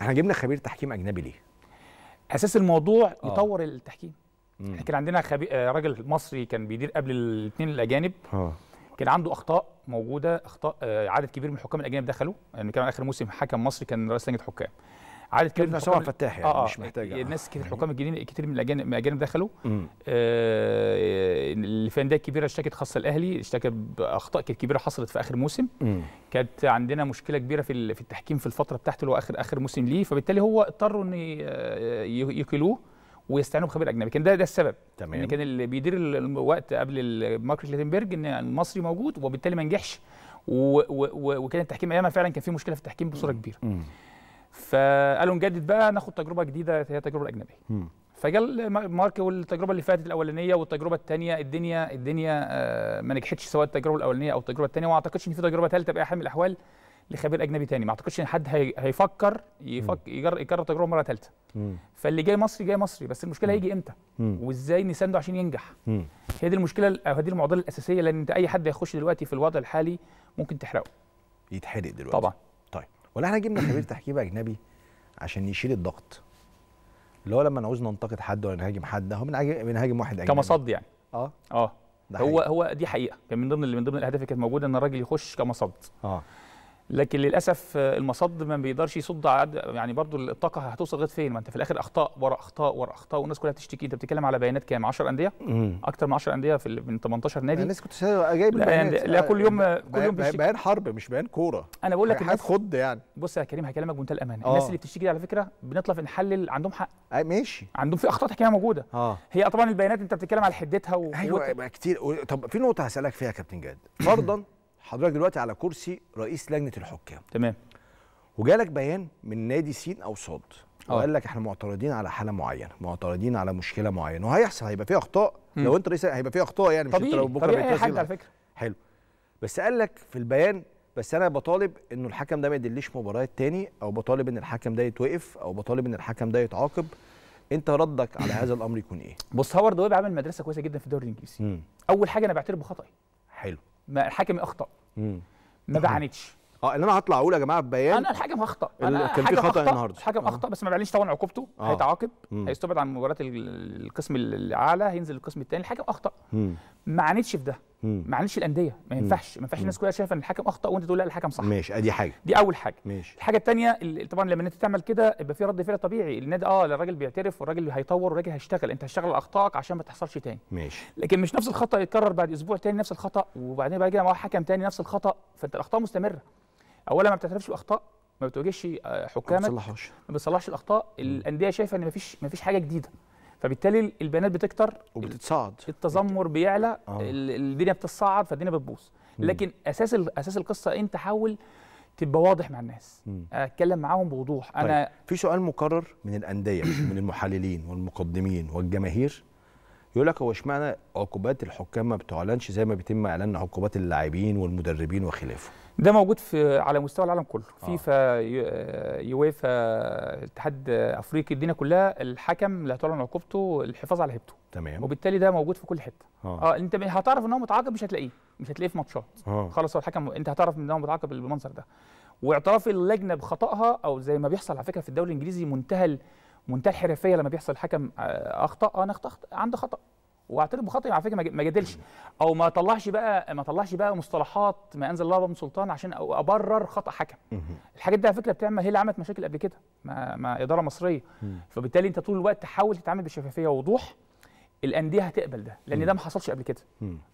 احنا جبنا خبير تحكيم اجنبي ليه؟ اساس الموضوع آه. يطور التحكيم احنا كان عندنا خبي... آه، راجل مصري كان بيدير قبل الاثنين الاجانب آه. كان عنده اخطاء موجوده اخطاء آه، عدد كبير من الحكام الاجانب دخلوا يعني كان اخر موسم حكم مصري كان رئيس لجنه حكام عدد كبير من الحكام فتاح يعني آه مش محتاجه آه. الناس كتير حكام الجنين كتير من الاجانب من الاجانب دخلوا آه الفندات كبيره اشتكت خاصه الاهلي اشتكت باخطاء كبيره حصلت في اخر موسم كانت عندنا مشكله كبيره في في التحكيم في الفتره بتاعته اللي هو اخر اخر موسم ليه فبالتالي هو اضطروا ان آه، يقلوه ويستعينوا بخبير اجنبي كان ده ده السبب تمام ان كان اللي بيدير الوقت قبل مارك لاتنبرج ان المصري موجود وبالتالي ما نجحش وكان التحكيم ايامها فعلا كان في مشكله في التحكيم بصوره كبيره فقالوا نجدد بقى ناخد تجربه جديده هي التجربه الاجنبيه فجال مارك والتجربه اللي فاتت الاولانيه والتجربه الثانيه الدنيا الدنيا آه، ما نجحتش سواء التجربه الاولانيه او التجربه الثانيه وما اعتقدش ان في تجربه ثالثه باي حال من الاحوال لخبير اجنبي ثاني ما اعتقدش ان حد هيفكر يفك يكرر تجربه مره ثالثه فاللي جاي مصري جاي مصري بس المشكله هيجي امتى وازاي نسانده عشان ينجح هي دي المشكله او هذه المعضله الاساسيه لان انت اي حد هيخش دلوقتي في الوضع الحالي ممكن تحرقه يتحرق دلوقتي طبعا ولا احنا جبنا خبير تحكيم اجنبي عشان يشيل الضغط اللي هو لما نعوز ننتقد حد ولا نهاجم حد هو بنهاجم واحد اجنبي كمصد يعني اه اه هو حقيقة. هو دي حقيقه كان من ضمن اللي من ضمن الاهداف اللي كانت موجوده ان الراجل يخش كمصد اه لكن للاسف آه، المصد ما بيقدرش يصد عد يعني برضو الطاقه هتوصل لغايه فين ما انت في الاخر اخطاء ورا اخطاء ورا اخطاء والناس كلها بتشتكي انت بتتكلم على بيانات كام 10 انديه اكتر من 10 انديه في من 18 نادي الناس كنت جايب لا, يعني لا كل يوم كل يوم بيشتكي بيان حرب مش بيان كوره انا بقول لك الناس خد يعني بص يا كريم هكلمك بمنتهى الامانه آه. الناس اللي بتشتكي دي على فكره بنطلع في نحلل عندهم حق ماشي عندهم في اخطاء حكايه موجوده آه. هي طبعا البيانات انت بتتكلم على حدتها و... ايوه كتير طب في نقطه هسالك فيها يا كابتن جاد فرضا حضرتك دلوقتي على كرسي رئيس لجنه الحكام تمام وجالك بيان من نادي سين او صاد آه. وقال لك احنا معترضين على حاله معينه معترضين على مشكله معينه وهيحصل هيبقى فيه اخطاء م. لو انت رئيس هيبقى فيه اخطاء يعني طبيعي. مش انت لو بكره طبيعي حاجة على فكره حلو بس قال لك في البيان بس انا بطالب انه الحكم ده ما يدليش مباريات تاني او بطالب ان الحكم ده يتوقف او بطالب ان الحكم ده يتعاقب انت ردك على هذا الامر يكون ايه بص هوارد ويب عمل مدرسه كويسه جدا في الدوري الانجليزي اول حاجه انا بعترف بخطئي حلو ما الحاكم اخطا ما بعاندش اه اللي انا هطلع اقول يا جماعه ببيان انا الحاكم هخطا انا كان في خطا النهارده الحاكم اخطا آه. بس ما بعلنش طبعا عقوبته آه. هيتعاقب هيستبعد عن مباراه القسم الاعلى هينزل القسم الثاني الحاكم اخطا ما عانتش في ده معلش الانديه ما ينفعش ما ينفعش الناس كلها شايفه ان الحكم اخطا وانت تقول لا الحكم صح ماشي ادي حاجه دي اول حاجه ماشي الحاجه الثانيه طبعا لما انت تعمل كده يبقى في رد فعل طبيعي النادي اه الراجل بيعترف والراجل هيطور والراجل هيشتغل انت هتشتغل اخطائك عشان ما تحصلش تاني ماشي لكن مش نفس الخطا يتكرر بعد اسبوع تاني نفس الخطا وبعدين بقى مع حكم تاني نفس الخطا فانت الاخطاء مستمره اولا ما بتعترفش باخطاء ما بتواجهش آه، حكامك ما بتصلحش ما بتصلحش الاخطاء الانديه شايفه ان ما فيش ما فيش حاجه جديده فبالتالي البيانات بتكتر وبتتصاعد التذمر بيعلى آه. الدنيا بتتصاعد فالدنيا بتبوظ لكن اساس اساس القصه إيه؟ انت حاول تبقى واضح مع الناس مم. اتكلم معاهم بوضوح طيب. انا في سؤال مكرر من الانديه من المحللين والمقدمين والجماهير يقول لك هو اشمعنى عقوبات الحكام ما بتعلنش زي ما بيتم اعلان عقوبات اللاعبين والمدربين وخلافه ده موجود في على مستوى العالم كله آه. فيفا آه، يويفا اتحاد افريقي الدنيا كلها الحكم لا تعلن عقوبته الحفاظ على هيبته تمام وبالتالي ده موجود في كل حته اه, آه انت هتعرف ان هو متعاقب مش هتلاقيه مش هتلاقيه في ماتشات آه. خلاص هو الحكم انت هتعرف ان هو متعاقب بالمنظر ده واعتراف اللجنه بخطأها او زي ما بيحصل على فكره في الدوري الانجليزي منتهى منتهى الحرفيه لما بيحصل حكم آه، اخطا آه، انا اخطات عندي خطا واعترف بخطئي على فكره ما جادلش او ما طلعش بقى ما طلعش بقى مصطلحات ما انزل الله من سلطان عشان ابرر خطا حكم الحاجات دي على فكره بتعمل هي اللي عملت مشاكل قبل كده مع اداره مصريه فبالتالي انت طول الوقت تحاول تتعامل بشفافيه ووضوح الانديه هتقبل ده لان ده ما حصلش قبل كده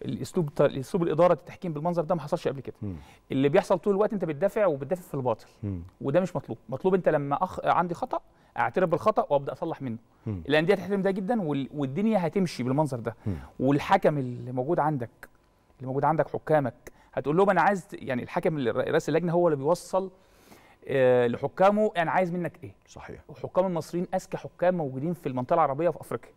الاسلوب اسلوب الاداره التحكيم بالمنظر ده ما حصلش قبل كده اللي بيحصل طول الوقت انت بتدافع وبتدافع في الباطل وده مش مطلوب مطلوب انت لما أخ... عندي خطا اعترف بالخطا وابدا اصلح منه الانديه هتحترم ده جدا وال... والدنيا هتمشي بالمنظر ده والحكم اللي موجود عندك اللي موجود عندك حكامك هتقول لهم انا عايز يعني الحكم اللي رئيس اللجنه هو اللي بيوصل آه لحكامه انا يعني عايز منك ايه صحيح وحكام المصريين اذكى حكام موجودين في المنطقه العربيه وفي افريقيا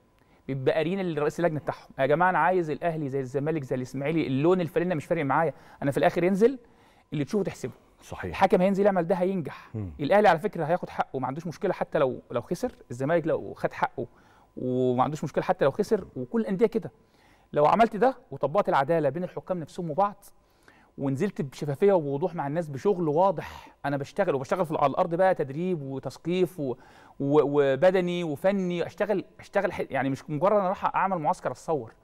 بيبقى قارين لرئيس اللجنه بتاعهم يا جماعه انا عايز الاهلي زي الزمالك زي الاسماعيلي اللون الفانله مش فارق معايا انا في الاخر ينزل اللي تشوفه تحسبه صحيح الحكم هينزل يعمل ده هينجح مم. الاهلي على فكره هياخد حقه ما عندوش مشكله حتى لو لو خسر الزمالك لو خد حقه وما عندوش مشكله حتى لو خسر وكل الانديه كده لو عملت ده وطبقت العداله بين الحكام نفسهم وبعض ونزلت بشفافيه ووضوح مع الناس بشغل واضح انا بشتغل وبشتغل في على الارض بقى تدريب وتثقيف وبدني وفني اشتغل اشتغل يعني مش مجرد انا اروح اعمل معسكر اتصور